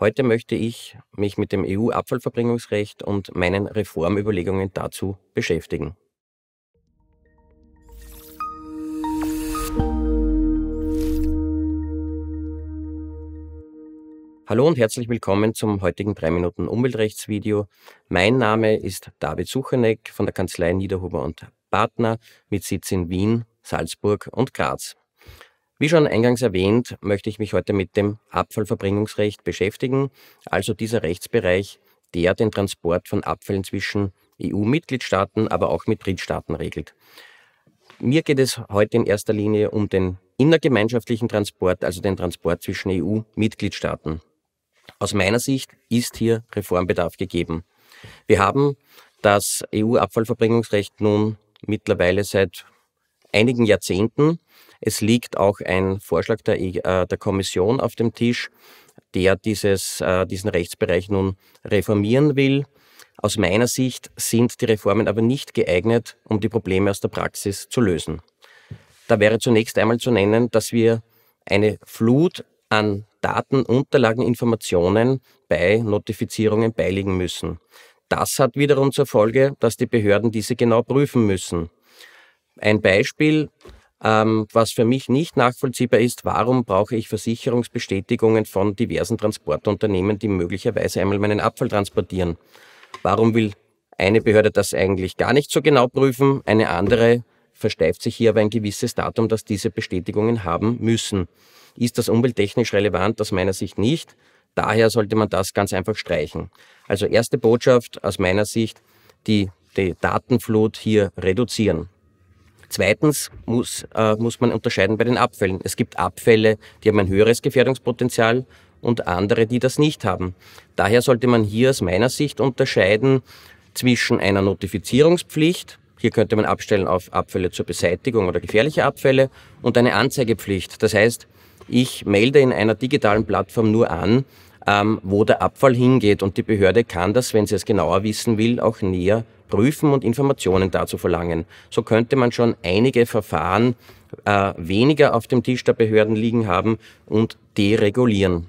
Heute möchte ich mich mit dem EU-Abfallverbringungsrecht und meinen Reformüberlegungen dazu beschäftigen. Hallo und herzlich willkommen zum heutigen 3 Minuten Umweltrechtsvideo. Mein Name ist David Sucheneck von der Kanzlei Niederhuber und Partner mit Sitz in Wien, Salzburg und Graz. Wie schon eingangs erwähnt, möchte ich mich heute mit dem Abfallverbringungsrecht beschäftigen, also dieser Rechtsbereich, der den Transport von Abfällen zwischen EU-Mitgliedstaaten, aber auch mit Drittstaaten regelt. Mir geht es heute in erster Linie um den innergemeinschaftlichen Transport, also den Transport zwischen EU-Mitgliedstaaten. Aus meiner Sicht ist hier Reformbedarf gegeben. Wir haben das EU-Abfallverbringungsrecht nun mittlerweile seit einigen Jahrzehnten es liegt auch ein Vorschlag der, e-, äh, der Kommission auf dem Tisch, der dieses, äh, diesen Rechtsbereich nun reformieren will. Aus meiner Sicht sind die Reformen aber nicht geeignet, um die Probleme aus der Praxis zu lösen. Da wäre zunächst einmal zu nennen, dass wir eine Flut an Daten, Unterlagen, Informationen bei Notifizierungen beilegen müssen. Das hat wiederum zur Folge, dass die Behörden diese genau prüfen müssen. Ein Beispiel, ähm, was für mich nicht nachvollziehbar ist, warum brauche ich Versicherungsbestätigungen von diversen Transportunternehmen, die möglicherweise einmal meinen Abfall transportieren? Warum will eine Behörde das eigentlich gar nicht so genau prüfen, eine andere versteift sich hier aber ein gewisses Datum, dass diese Bestätigungen haben müssen. Ist das umwelttechnisch relevant? Aus meiner Sicht nicht. Daher sollte man das ganz einfach streichen. Also erste Botschaft aus meiner Sicht, die, die Datenflut hier reduzieren. Zweitens muss, äh, muss man unterscheiden bei den Abfällen. Es gibt Abfälle, die haben ein höheres Gefährdungspotenzial und andere, die das nicht haben. Daher sollte man hier aus meiner Sicht unterscheiden zwischen einer Notifizierungspflicht, hier könnte man abstellen auf Abfälle zur Beseitigung oder gefährliche Abfälle und eine Anzeigepflicht. Das heißt, ich melde in einer digitalen Plattform nur an, ähm, wo der Abfall hingeht und die Behörde kann das, wenn sie es genauer wissen will, auch näher prüfen und Informationen dazu verlangen. So könnte man schon einige Verfahren äh, weniger auf dem Tisch der Behörden liegen haben und deregulieren.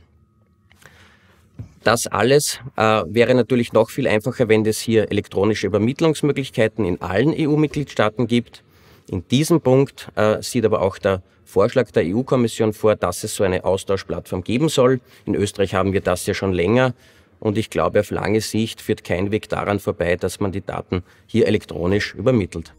Das alles äh, wäre natürlich noch viel einfacher, wenn es hier elektronische Übermittlungsmöglichkeiten in allen EU-Mitgliedstaaten gibt. In diesem Punkt äh, sieht aber auch der Vorschlag der EU-Kommission vor, dass es so eine Austauschplattform geben soll. In Österreich haben wir das ja schon länger und ich glaube, auf lange Sicht führt kein Weg daran vorbei, dass man die Daten hier elektronisch übermittelt.